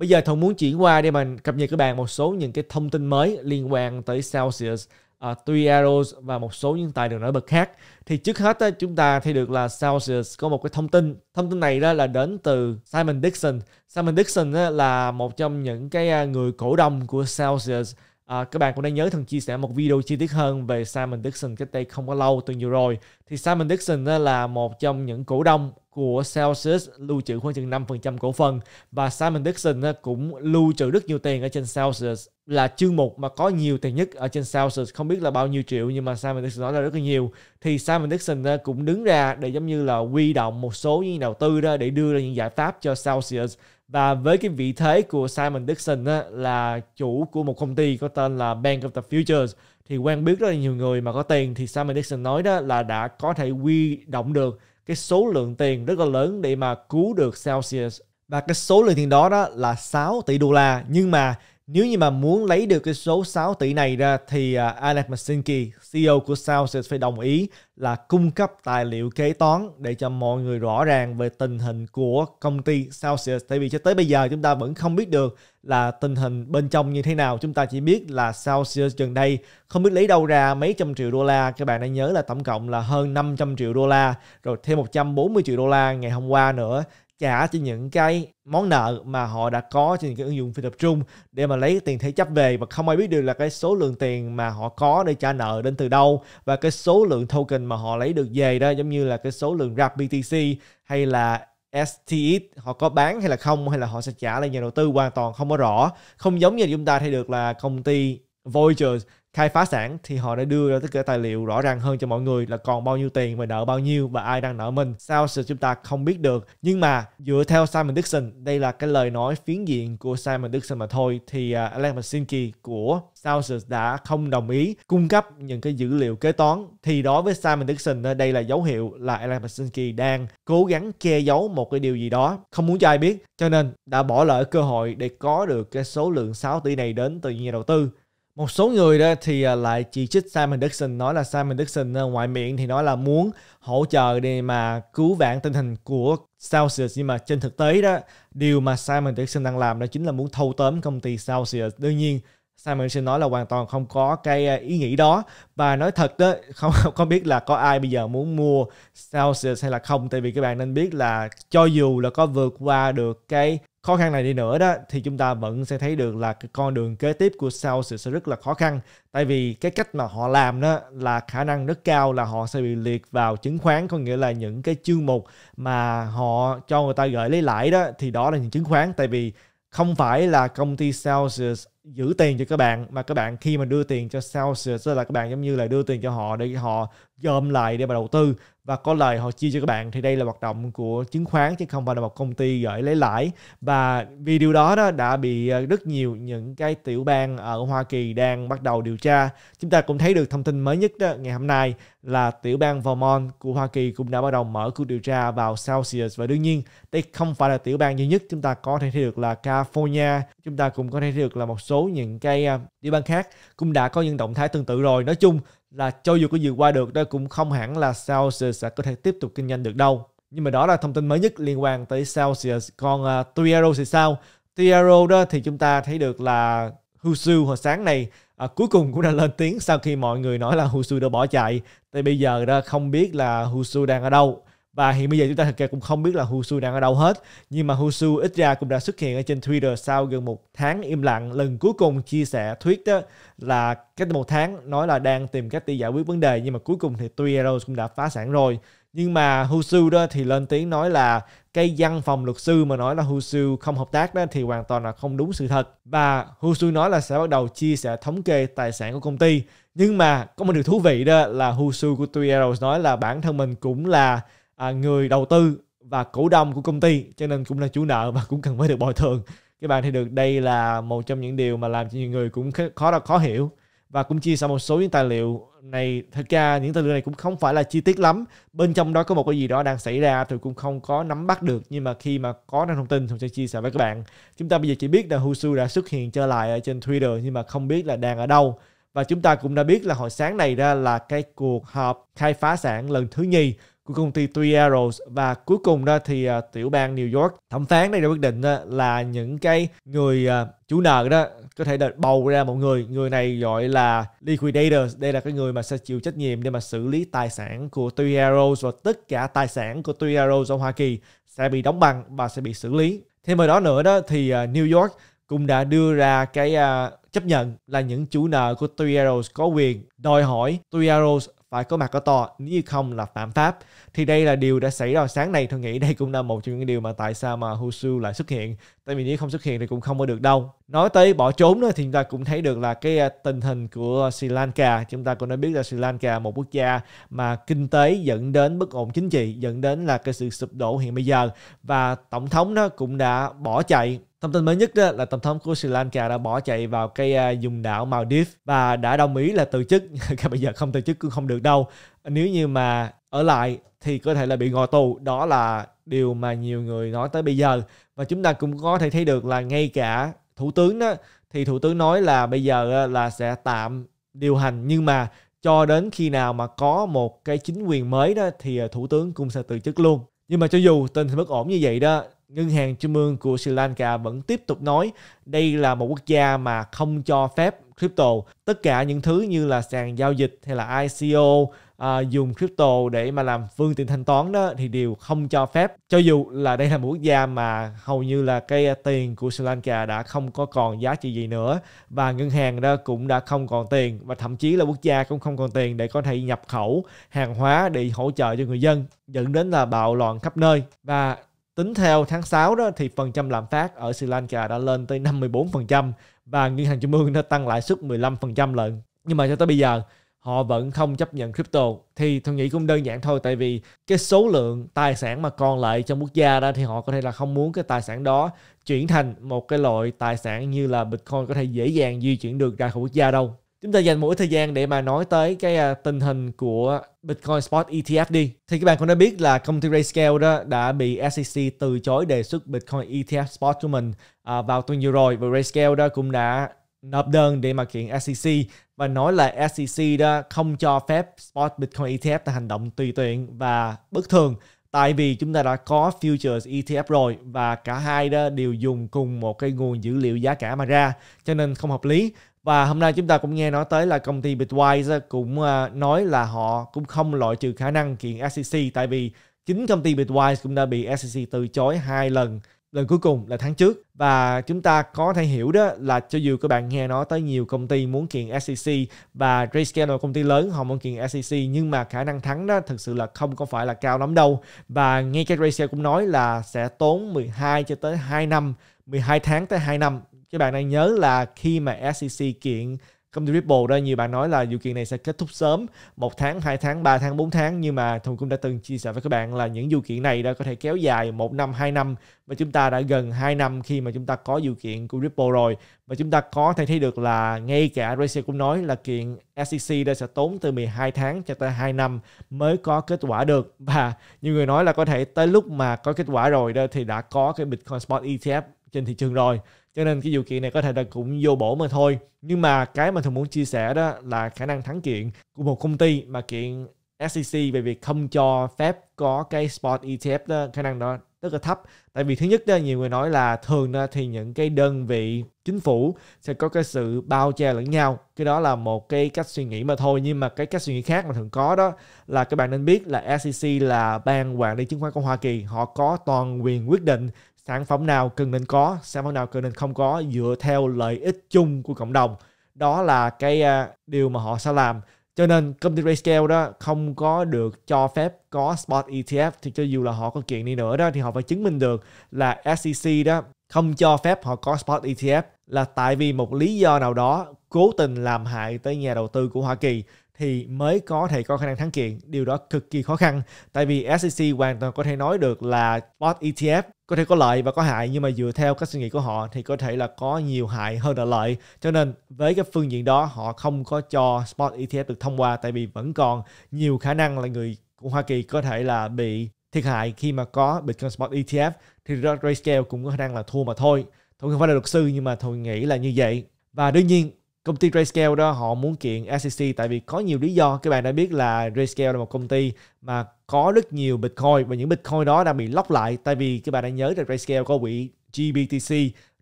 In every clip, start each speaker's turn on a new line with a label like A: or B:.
A: Bây giờ Thuận muốn chuyển qua để mình cập nhật các bạn một số những cái thông tin mới liên quan tới Celsius, uh, Three Arrows và một số những tài đường nổi bật khác. Thì trước hết á, chúng ta thấy được là Celsius có một cái thông tin. Thông tin này đó là đến từ Simon Dixon. Simon Dixon á, là một trong những cái à, người cổ đông của Celsius À, các bạn cũng đã nhớ thần chia sẻ một video chi tiết hơn về Simon Dixon cách đây không có lâu tuần vừa rồi. Thì Simon Dixon là một trong những cổ đông của Celsius lưu trữ khoảng chừng 5% cổ phần và Simon Dixon cũng lưu trữ rất nhiều tiền ở trên Celsius là chương mục mà có nhiều tiền nhất ở trên Celsius không biết là bao nhiêu triệu nhưng mà Simon Dixon nói là rất là nhiều thì Simon Dixon cũng đứng ra để giống như là huy động một số những nhà đầu tư đó để đưa ra những giải pháp cho Celsius và với cái vị thế của Simon Dixon á, là chủ của một công ty có tên là Bank of the Futures thì quen biết rất là nhiều người mà có tiền thì Simon Dixon nói đó là đã có thể huy động được cái số lượng tiền rất là lớn để mà cứu được Celsius và cái số lượng tiền đó đó là 6 tỷ đô la nhưng mà nếu như mà muốn lấy được cái số 6 tỷ này ra thì à, Alex Masinki, CEO của Celsius phải đồng ý là cung cấp tài liệu kế toán để cho mọi người rõ ràng về tình hình của công ty Celsius. Tại vì cho tới bây giờ chúng ta vẫn không biết được là tình hình bên trong như thế nào. Chúng ta chỉ biết là Celsius gần đây không biết lấy đâu ra mấy trăm triệu đô la. Các bạn đã nhớ là tổng cộng là hơn 500 triệu đô la rồi thêm 140 triệu đô la ngày hôm qua nữa trả cho những cái món nợ mà họ đã có trên những cái ứng dụng phi tập trung để mà lấy tiền thế chấp về và không ai biết được là cái số lượng tiền mà họ có để trả nợ đến từ đâu và cái số lượng token mà họ lấy được về đó giống như là cái số lượng rap BTC hay là STX họ có bán hay là không hay là họ sẽ trả lại nhà đầu tư hoàn toàn không có rõ không giống như chúng ta thấy được là công ty Voyager khai phá sản thì họ đã đưa ra tất cả tài liệu rõ ràng hơn cho mọi người là còn bao nhiêu tiền và nợ bao nhiêu và ai đang nợ mình sao sự chúng ta không biết được nhưng mà dựa theo Simon Dixon đây là cái lời nói phiến diện của Simon Dixon mà thôi thì uh, Alex Masinski của Celsius đã không đồng ý cung cấp những cái dữ liệu kế toán thì đối với Simon Dixon à, đây là dấu hiệu là Alex Masinski đang cố gắng che giấu một cái điều gì đó không muốn cho ai biết cho nên đã bỏ lỡ cơ hội để có được cái số lượng 6 tỷ này đến từ nhà đầu tư một số người đó thì à, lại chỉ trích Simon Dixon nói là Simon Dixon ờ, ngoại miệng thì nói là muốn hỗ trợ để mà cứu vãn tình hình của Celsius nhưng mà trên thực tế đó điều mà Simon Dixon đang làm đó chính là muốn thâu tóm công ty Celsius đương nhiên Simon Dixon nói là hoàn toàn không có cái ờ, ý nghĩ đó và nói thật đó không không biết là có ai bây giờ muốn mua Celsius hay là không tại vì các bạn nên biết là cho dù là có vượt qua được cái khó khăn này đi nữa đó thì chúng ta vẫn sẽ thấy được là cái con đường kế tiếp của South sẽ rất là khó khăn tại vì cái cách mà họ làm đó là khả năng rất cao là họ sẽ bị liệt vào chứng khoán có nghĩa là những cái chương mục mà họ cho người ta gửi lấy lãi đó thì đó là những chứng khoán tại vì không phải là công ty Celsius giữ tiền cho các bạn mà các bạn khi mà đưa tiền cho Celsius là các bạn giống như là đưa tiền cho họ để họ gom lại để mà đầu tư và có lời họ chia cho các bạn thì đây là hoạt động của chứng khoán chứ không phải là một công ty gửi lấy lãi và vì điều đó đó đã bị ờ, rất nhiều những cái tiểu bang ở Hoa Kỳ đang bắt đầu điều tra chúng ta cũng thấy được thông tin mới nhất đó ngày hôm nay là tiểu bang Vermont của Hoa Kỳ cũng đã bắt đầu mở cuộc điều tra vào Celsius và đương nhiên đây không phải là tiểu bang duy nhất chúng ta có thể thấy được là California chúng ta cũng có thể thấy được là một số những cái ờ, địa bàn khác cũng đã có những động thái tương tự rồi. Nói chung là cho dù có vượt qua được đó cũng không hẳn là Celsius sẽ có thể tiếp tục kinh doanh được đâu. Nhưng mà đó là thông tin mới nhất liên quan tới Celsius. Còn uh, à, Tuero thì sao? Tuero đó thì chúng ta thấy được là Husu hồi sáng này à, cuối cùng cũng đã lên tiếng sau khi mọi người nói là Husu đã bỏ chạy. Thì bây giờ đó không biết là Husu đang ở đâu và hiện bây giờ chúng ta thực ra cũng không biết là Husu đang ở đâu hết nhưng mà Husu ít ra cũng đã xuất hiện ở trên Twitter sau gần một tháng im lặng lần cuối cùng chia sẻ thuyết đó là cách một tháng nói là đang tìm cách đi giải quyết vấn đề nhưng mà cuối cùng thì tuy Eros cũng đã phá sản rồi nhưng mà Husu đó thì lên tiếng nói là cái văn phòng luật sư mà nói là Husu không hợp tác đó thì hoàn toàn là không đúng sự thật và Husu nói là sẽ bắt đầu chia sẻ thống kê tài sản của công ty nhưng mà có một điều thú vị đó là Husu của Tuy Eros nói là bản thân mình cũng là à, người đầu tư và cổ đông của công ty cho nên cũng là chủ nợ và cũng cần phải được bồi thường các bạn thấy được đây là một trong những điều mà làm cho nhiều người cũng khó là khó hiểu và cũng chia sẻ một số những tài liệu này thật ra những tài liệu này cũng không phải là chi tiết lắm bên trong đó có một cái gì đó đang xảy ra tôi cũng không có nắm bắt được nhưng mà khi mà có năng thông tin tôi sẽ chia sẻ với các bạn chúng ta bây giờ chỉ biết là Husu đã xuất hiện trở lại ở trên Twitter nhưng mà không biết là đang ở đâu và chúng ta cũng đã biết là hồi sáng này ra là cái cuộc họp khai phá sản lần thứ nhì của công ty Three Arrows và cuối cùng đó thì uh, tiểu bang New York thẩm phán đây đã quyết định uh, là những cái người uh, chủ nợ đó có thể đợi bầu ra một người người này gọi là liquidator đây là cái người mà sẽ chịu trách nhiệm để mà xử lý tài sản của Three Arrows và tất cả tài sản của Three Arrows ở Hoa Kỳ sẽ bị đóng băng và sẽ bị xử lý thêm vào đó nữa đó thì uh, New York cũng đã đưa ra cái uh, chấp nhận là những chủ nợ của Three Arrows có quyền đòi hỏi Three Arrows phải có mặt ở tòa nếu không là phạm pháp thì đây là điều đã xảy ra sáng nay tôi nghĩ đây cũng là một trong những điều mà tại sao mà Husu lại xuất hiện tại vì nếu không xuất hiện thì cũng không có được đâu nói tới bỏ trốn nữa thì chúng ta cũng thấy được là cái à, tình hình của Sri Lanka chúng ta cũng đã biết là Sri Lanka một quốc gia mà kinh tế dẫn đến bất ổn chính trị dẫn đến là cái sự sụp đổ hiện bây giờ và tổng thống nó cũng đã bỏ chạy Thông tin mới nhất đó là tổng thống của Sri Lanka đã bỏ chạy vào cây dùng à, đảo Maldives và đã đồng ý là từ chức. Bây giờ không từ chức cũng không được đâu. Nếu như mà ở lại thì có thể là bị ngồi tù. Đó là điều mà nhiều người nói tới bây giờ. Và chúng ta cũng có thể thấy được là ngay cả thủ tướng đó thì thủ tướng nói là bây giờ là sẽ tạm điều hành nhưng mà cho đến khi nào mà có một cái chính quyền mới đó thì à, thủ tướng cũng sẽ từ chức luôn. Nhưng mà cho dù tình hình bất ổn như vậy đó Ngân hàng Trung ương của Sri Lanka vẫn tiếp tục nói đây là một quốc gia mà không cho phép crypto. Tất cả những thứ như là sàn giao dịch hay là ICO à, dùng crypto để mà làm phương tiện thanh toán đó thì đều không cho phép. Cho dù là đây là một quốc gia mà hầu như là cái tiền của Sri Lanka đã không có còn giá trị gì nữa và ngân hàng đó cũng đã không còn tiền và thậm chí là quốc gia cũng không còn tiền để có thể nhập khẩu hàng hóa để hỗ trợ cho người dân dẫn đến là bạo loạn khắp nơi và Tính theo tháng 6 đó thì phần trăm lạm phát ở Sri Lanka đã lên tới 54% và ngân hàng trung ương đã tăng lãi suất 15% lần Nhưng mà cho tới bây giờ họ vẫn không chấp nhận crypto thì tôi nghĩ cũng đơn giản thôi tại vì cái số lượng tài sản mà còn lại trong quốc gia đó thì họ có thể là không muốn cái tài sản đó chuyển thành một cái loại tài sản như là bitcoin có thể dễ dàng di chuyển được ra khỏi quốc gia đâu chúng ta dành mỗi thời gian để mà nói tới cái à, tình hình của Bitcoin Spot ETF đi. Thì các bạn cũng đã biết là công ty Rayscale đó đã bị SEC từ chối đề xuất Bitcoin ETF Spot của mình à, vào tuần vừa rồi và Rayscale đó cũng đã nộp đơn để mà kiện SEC và nói là SEC đó không cho phép Spot Bitcoin ETF là hành động tùy tiện và bất thường tại vì chúng ta đã có futures ETF rồi và cả hai đó đều dùng cùng một cái nguồn dữ liệu giá cả mà ra cho nên không hợp lý và hôm nay chúng ta cũng nghe nói tới là công ty Bitwise cũng ờ, nói là họ cũng không loại trừ khả năng kiện SEC tại vì chính công ty Bitwise cũng đã bị SEC từ chối hai lần lần cuối cùng là tháng trước và chúng ta có thể hiểu đó là cho dù các bạn nghe nói tới nhiều công ty muốn kiện SEC và Grayscale là công ty lớn họ muốn kiện SEC nhưng mà khả năng thắng đó thực sự là không có phải là cao lắm đâu và ngay cái Grayscale cũng nói là sẽ tốn 12 cho tới 2 năm 12 tháng tới 2 năm các bạn đang nhớ là khi mà SEC kiện công ty Ripple đó nhiều bạn nói là dự kiện này sẽ kết thúc sớm một tháng, 2 tháng, 3 tháng, 4 tháng nhưng mà Thùng cũng đã từng chia sẻ với các bạn là những dự kiện này đã có thể kéo dài một năm, 2 năm và chúng ta đã gần 2 năm khi mà chúng ta có dự kiện của Ripple rồi và chúng ta có thể thấy được là ngay cả Razer cũng nói là kiện SEC đây sẽ tốn từ 12 tháng cho tới 2 năm mới có kết quả được và nhiều người nói là có thể tới lúc mà có kết quả rồi đó thì đã có cái Bitcoin Spot ETF trên thị trường rồi cho nên cái điều kiện này có thể là cũng vô bổ mà thôi nhưng mà cái mà thường muốn chia sẻ đó là khả năng thắng kiện của một công ty mà kiện SEC về việc không cho phép có cái spot ETF đó khả năng đó rất là thấp tại vì thứ nhất đó nhiều người nói là thường đó, thì những cái đơn vị chính phủ sẽ có cái sự bao che lẫn nhau cái đó là một cái cách suy nghĩ mà thôi nhưng mà cái cách suy nghĩ khác mà thường có đó là các bạn nên biết là SEC là ban quản lý chứng khoán của Hoa Kỳ họ có toàn quyền quyết định sản phẩm nào cần nên có sản phẩm nào cần nên không có dựa theo lợi ích chung của cộng đồng đó là cái à, điều mà họ sẽ làm cho nên công ty Grayscale đó không có được cho phép có spot ETF thì cho dù là họ có kiện đi nữa đó thì họ phải chứng minh được là SEC đó không cho phép họ có spot ETF là tại vì một lý do nào đó cố tình làm hại tới nhà đầu tư của Hoa Kỳ thì mới có thể có khả năng thắng kiện. Điều đó cực kỳ khó khăn tại vì SEC hoàn toàn có thể nói được là spot ETF có thể có lợi và có hại nhưng mà dựa theo các suy nghĩ của họ thì có thể là có nhiều hại hơn là lợi. Cho nên với cái phương diện đó họ không có cho spot ETF được thông qua tại vì vẫn còn nhiều khả năng là người của Hoa Kỳ có thể là bị thiệt hại khi mà có Bitcoin Spot ETF thì Grayscale cũng có khả năng là thua mà thôi. Thuận không phải là luật sư nhưng mà Thuận nghĩ là như vậy. Và đương nhiên công ty RayScale đó họ muốn kiện SEC tại vì có nhiều lý do các bạn đã biết là RayScale là một công ty mà có rất nhiều Bitcoin và những Bitcoin đó đang bị lóc lại tại vì các bạn đã nhớ rằng RayScale có quỹ GBTC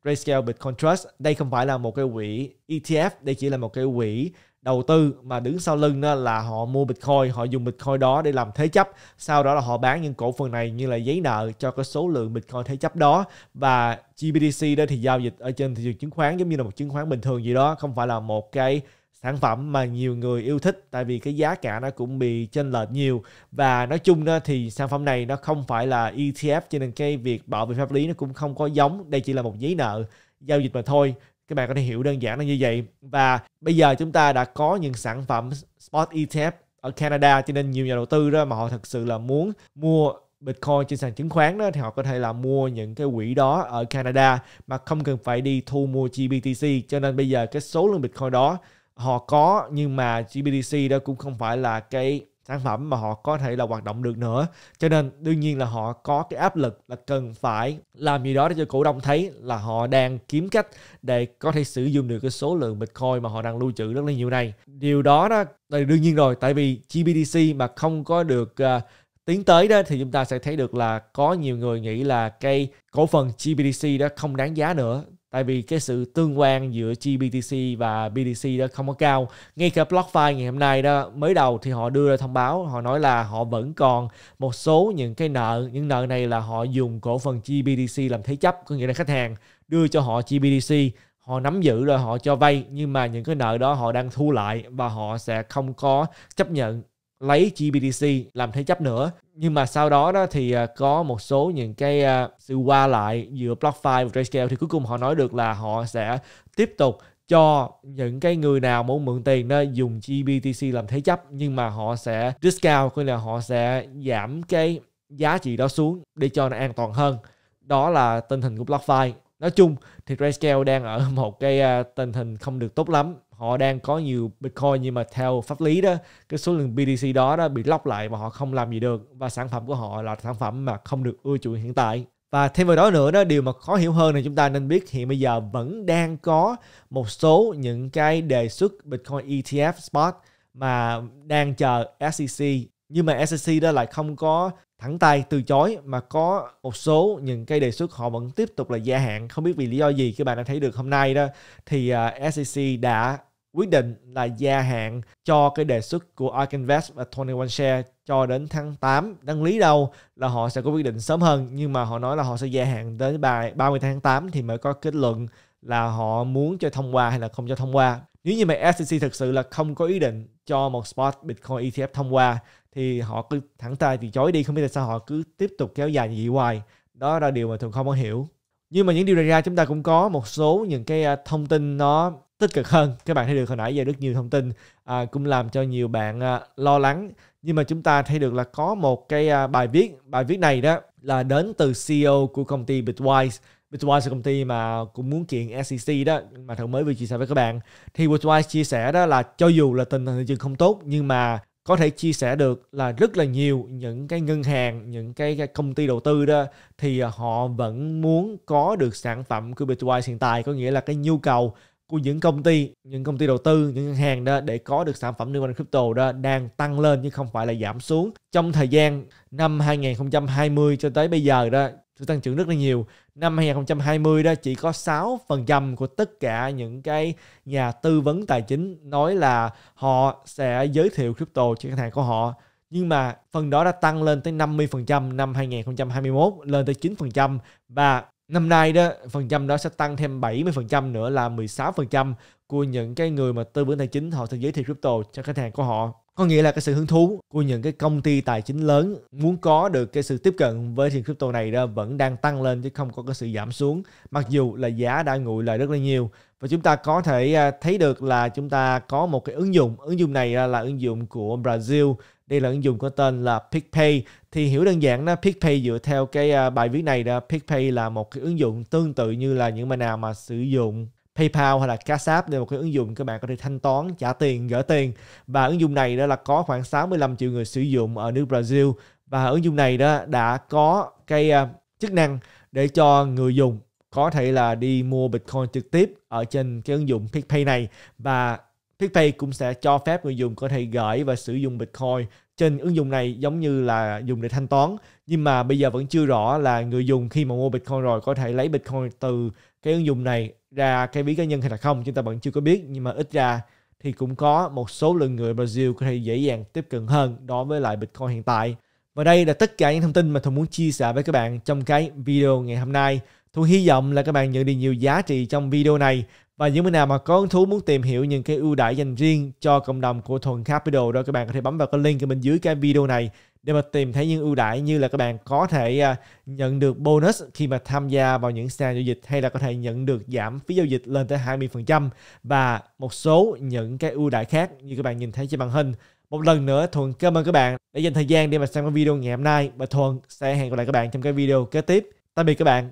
A: RayScale Bitcoin Trust đây không phải là một cái quỹ ETF đây chỉ là một cái quỹ đầu tư mà đứng sau lưng đó là họ mua Bitcoin, họ dùng Bitcoin đó để làm thế chấp, sau đó là họ bán những cổ phần này như là giấy nợ cho cái số lượng Bitcoin thế chấp đó và GBTC đó thì giao dịch ở trên thị trường chứng khoán giống như là một chứng khoán bình thường gì đó, không phải là một cái sản phẩm mà nhiều người yêu thích tại vì cái giá cả nó cũng bị chênh lệch nhiều và nói chung đó thì sản phẩm này nó không phải là ETF cho nên cái việc bảo vệ pháp lý nó cũng không có giống đây chỉ là một giấy nợ giao dịch mà thôi các bạn có thể hiểu đơn giản là như vậy và bây giờ chúng ta đã có những sản phẩm spot ETF ở Canada cho nên nhiều nhà đầu tư đó mà họ thật sự là muốn mua Bitcoin trên sàn chứng khoán đó thì họ có thể là mua những cái quỹ đó ở Canada mà không cần phải đi thu mua GBTC cho nên bây giờ cái số lượng Bitcoin đó họ có nhưng mà GBTC đó cũng không phải là cái sản phẩm mà họ có thể là hoạt động được nữa cho nên đương nhiên là họ có cái áp lực là cần phải làm gì đó để cho cổ đông thấy là họ đang kiếm cách để có thể sử dụng được cái số lượng bitcoin mà họ đang lưu trữ rất là nhiều này điều đó đó là đương nhiên rồi tại vì GBDC mà không có được uh, tiến tới đó thì chúng ta sẽ thấy được là có nhiều người nghĩ là cái cổ phần GBDC đó không đáng giá nữa tại vì cái sự tương quan giữa GBTC và BTC đó không có cao ngay cả BlockFi ngày hôm nay đó mới đầu thì họ đưa ra thông báo họ nói là họ vẫn còn một số những cái nợ những nợ này là họ dùng cổ phần GBTC làm thế chấp có nghĩa là khách hàng đưa cho họ GBTC họ nắm giữ rồi họ cho vay nhưng mà những cái nợ đó họ đang thu lại và họ sẽ không có chấp nhận lấy GBTC làm thế chấp nữa nhưng mà sau đó đó thì à, có một số những cái à, sự qua lại giữa BlockFi và Trayscale thì cuối cùng họ nói được là họ sẽ tiếp tục cho những cái người nào muốn mượn tiền đó dùng GBTC làm thế chấp nhưng mà họ sẽ discount coi là họ sẽ giảm cái giá trị đó xuống để cho nó an toàn hơn đó là tình hình của BlockFi nói chung thì Grayscale đang ở một cái à, tình hình không được tốt lắm họ đang có nhiều bitcoin nhưng mà theo pháp lý đó cái số lượng BTC đó đó bị lock lại và họ không làm gì được và sản phẩm của họ là sản phẩm mà không được ưa chuộng hiện tại và thêm vào đó nữa đó điều mà khó hiểu hơn là chúng ta nên biết hiện bây giờ vẫn đang có một số những cái đề xuất Bitcoin ETF spot mà đang chờ SEC nhưng mà SEC đó lại không có thẳng tay từ chối mà có một số những cái đề xuất họ vẫn tiếp tục là gia hạn không biết vì lý do gì các bạn đã thấy được hôm nay đó thì uh, à, SEC đã quyết định là gia hạn cho cái đề xuất của Ark Invest và Tony Share cho đến tháng 8. đăng lý đâu là họ sẽ có quyết định sớm hơn nhưng mà họ nói là họ sẽ gia hạn đến bài 30 tháng 8 thì mới có kết luận là họ muốn cho thông qua hay là không cho thông qua. Nếu như mà SEC thực sự là không có ý định cho một spot Bitcoin ETF thông qua thì họ cứ thẳng tay từ chối đi không biết tại sao họ cứ tiếp tục kéo dài như vậy hoài đó là điều mà thường không có hiểu nhưng mà những điều này ra chúng ta cũng có một số những cái à, thông tin nó tích cực hơn các bạn thấy được hồi nãy giờ rất nhiều thông tin à, cũng làm cho nhiều bạn à, lo lắng nhưng mà chúng ta thấy được là có một cái à, bài viết bài viết này đó là đến từ CEO của công ty Bitwise Bitwise là công ty mà cũng muốn kiện SEC đó mà thằng mới vừa chia sẻ với các bạn thì Bitwise chia sẻ đó là cho dù là tình hình thị trường không tốt nhưng mà có thể chia sẻ được là rất là nhiều những cái ngân hàng những cái, công ty đầu tư đó thì à, họ vẫn muốn có được sản phẩm của Bitwise hiện tại có nghĩa là cái nhu cầu của những công ty những công ty đầu tư những ngân hàng đó để có được sản phẩm liên quan đến crypto đó đang tăng lên chứ không phải là giảm xuống trong thời gian năm 2020 cho tới bây giờ đó sự tăng trưởng rất là nhiều. Năm 2020 đó chỉ có 6% của tất cả những cái nhà tư vấn tài chính nói là họ sẽ giới thiệu crypto cho khách hàng của họ. Nhưng mà phần đó đã tăng lên tới 50% năm 2021, lên tới 9% và năm nay đó phần trăm đó sẽ tăng thêm 70% nữa là 16% của những cái người mà tư vấn tài chính họ sẽ giới thiệu crypto cho khách hàng của họ có nghĩa là cái sự hứng thú của những cái công ty tài chính lớn muốn có được cái sự tiếp cận với tiền crypto này đó vẫn đang tăng lên chứ không có cái sự giảm xuống mặc dù là giá đã nguội lại rất là nhiều và chúng ta có thể à, thấy được là chúng ta có một cái ứng dụng ứng dụng này à, là ứng dụng của Brazil đây là ứng dụng có tên là PickPay thì hiểu đơn giản đó PickPay dựa theo cái à, bài viết này đó PickPay là một cái ứng dụng tương tự như là những bạn nào mà sử dụng PayPal hay là Cash App đây là một cái ứng dụng các bạn có thể thanh toán trả tiền gửi tiền và ứng dụng này đó là có khoảng 65 triệu người sử dụng ở nước Brazil và ứng dụng này đó đã có cái à, chức năng để cho người dùng có thể là đi mua Bitcoin trực tiếp ở trên cái ứng dụng PicPay này và PicPay cũng sẽ cho phép người dùng có thể gửi và sử dụng Bitcoin trên ứng dụng này giống như là dùng để thanh toán nhưng mà bây giờ vẫn chưa rõ là người dùng khi mà mua Bitcoin rồi có thể lấy Bitcoin từ cái ứng dụng này ra cái ví cá nhân hay là không chúng ta vẫn chưa có biết nhưng mà ít ra thì cũng có một số lượng người Brazil có thể dễ dàng tiếp cận hơn đối với lại Bitcoin hiện tại. Và đây là tất cả những thông tin mà Thu muốn chia sẻ với các bạn trong cái video ngày hôm nay. Thu hy vọng là các bạn nhận được nhiều giá trị trong video này và những người nào mà có hứng thú muốn tìm hiểu những cái ưu đãi dành riêng cho cộng đồng của Thuần Capital đó các bạn có thể bấm vào cái link ở bên dưới cái video này để mà tìm thấy những ưu đãi như là các bạn có thể à, nhận được bonus khi mà tham gia vào những sàn giao dịch hay là có thể nhận được giảm phí giao dịch lên tới 20% và một số những cái ưu đãi khác như các bạn nhìn thấy trên màn hình. Một lần nữa Thuận cảm ơn các bạn đã dành thời gian để mà xem cái video ngày hôm nay và Thuận sẽ hẹn gặp lại các bạn trong cái video kế tiếp. Tạm biệt các bạn.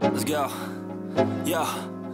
A: Let's go. Yeah.